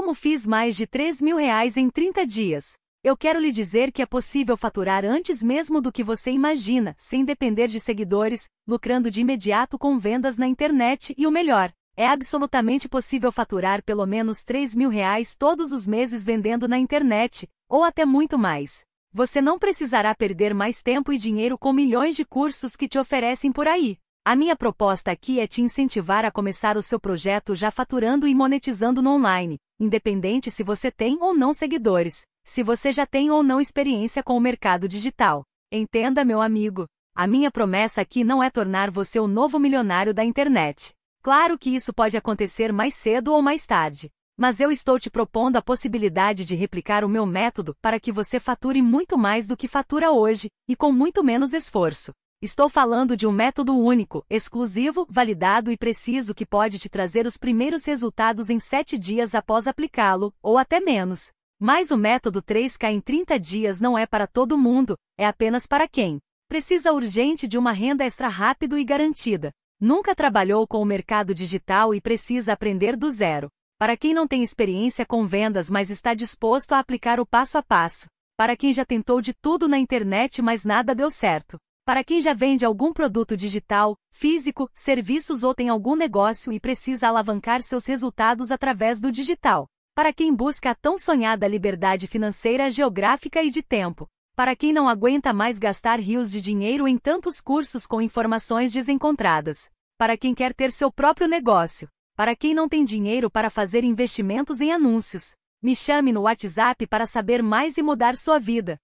Como fiz mais de 3 mil reais em 30 dias? Eu quero lhe dizer que é possível faturar antes mesmo do que você imagina, sem depender de seguidores, lucrando de imediato com vendas na internet e o melhor. É absolutamente possível faturar pelo menos 3 mil reais todos os meses vendendo na internet, ou até muito mais. Você não precisará perder mais tempo e dinheiro com milhões de cursos que te oferecem por aí. A minha proposta aqui é te incentivar a começar o seu projeto já faturando e monetizando no online, independente se você tem ou não seguidores, se você já tem ou não experiência com o mercado digital. Entenda, meu amigo, a minha promessa aqui não é tornar você o novo milionário da internet. Claro que isso pode acontecer mais cedo ou mais tarde, mas eu estou te propondo a possibilidade de replicar o meu método para que você fature muito mais do que fatura hoje e com muito menos esforço. Estou falando de um método único, exclusivo, validado e preciso que pode te trazer os primeiros resultados em 7 dias após aplicá-lo, ou até menos. Mas o método 3K em 30 dias não é para todo mundo, é apenas para quem precisa urgente de uma renda extra rápido e garantida. Nunca trabalhou com o mercado digital e precisa aprender do zero. Para quem não tem experiência com vendas, mas está disposto a aplicar o passo a passo. Para quem já tentou de tudo na internet, mas nada deu certo para quem já vende algum produto digital, físico, serviços ou tem algum negócio e precisa alavancar seus resultados através do digital. Para quem busca a tão sonhada liberdade financeira geográfica e de tempo. Para quem não aguenta mais gastar rios de dinheiro em tantos cursos com informações desencontradas. Para quem quer ter seu próprio negócio. Para quem não tem dinheiro para fazer investimentos em anúncios. Me chame no WhatsApp para saber mais e mudar sua vida.